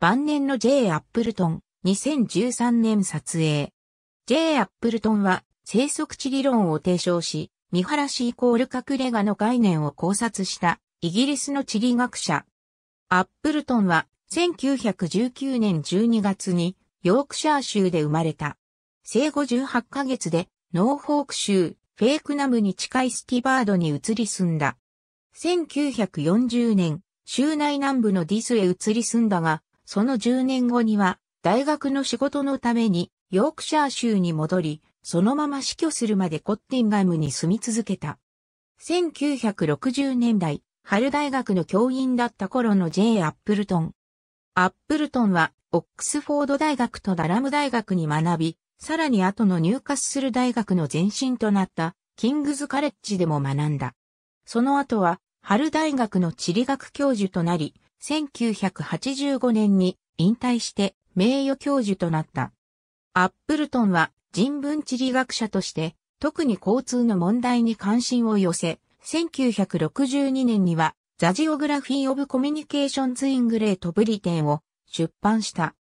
晩年の J. アップルトン、2013年撮影。J. アップルトンは、生息地理論を提唱し、見晴らしイコール隠れ家の概念を考察したイギリスの地理学者。アップルトンは1919年12月にヨークシャー州で生まれた。生後18ヶ月でノーフォーク州フェイクナムに近いスティバードに移り住んだ。1940年、州内南部のディスへ移り住んだが、その10年後には、大学の仕事のために、ヨークシャー州に戻り、そのまま死去するまでコッティンガムに住み続けた。1960年代、春大学の教員だった頃の J. アップルトン。アップルトンは、オックスフォード大学とダラム大学に学び、さらに後の入ッする大学の前身となった、キングズカレッジでも学んだ。その後は、春大学の地理学教授となり、1985年に引退して名誉教授となった。アップルトンは人文地理学者として特に交通の問題に関心を寄せ、1962年にはザジオグラフィー・オブ・コミュニケーションズ・イングレート・ブリテンを出版した。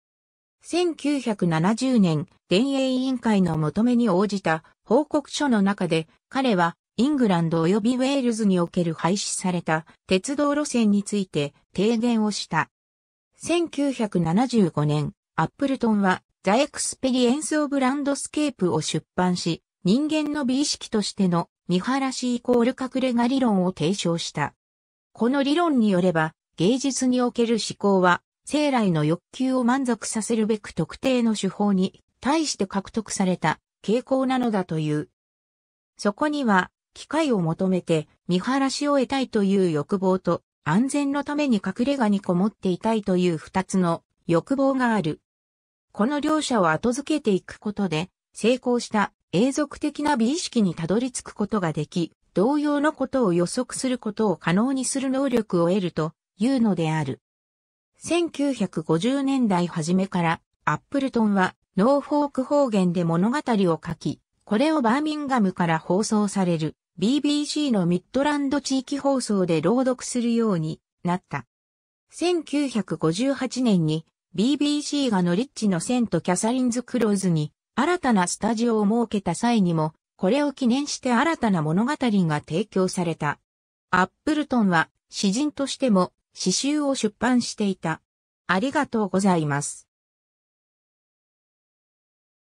1970年、電営委員会の求めに応じた報告書の中で彼はイングランド及びウェールズにおける廃止された鉄道路線について提言をした。1975年、アップルトンは The Experience of Landscape を出版し、人間の美意識としての見晴らしイコール隠れ家理論を提唱した。この理論によれば、芸術における思考は、生来の欲求を満足させるべく特定の手法に対して獲得された傾向なのだという。そこには、機会を求めて見晴らしを得たいという欲望と安全のために隠れ家にこもっていたいという二つの欲望がある。この両者を後付けていくことで成功した永続的な美意識にたどり着くことができ、同様のことを予測することを可能にする能力を得るというのである。1950年代初めからアップルトンはノーフォーク方言で物語を書き、これをバーミンガムから放送される BBC のミッドランド地域放送で朗読するようになった。1958年に BBC がノリッチのセントキャサリンズ・クローズに新たなスタジオを設けた際にも、これを記念して新たな物語が提供された。アップルトンは詩人としても詩集を出版していた。ありがとうございます。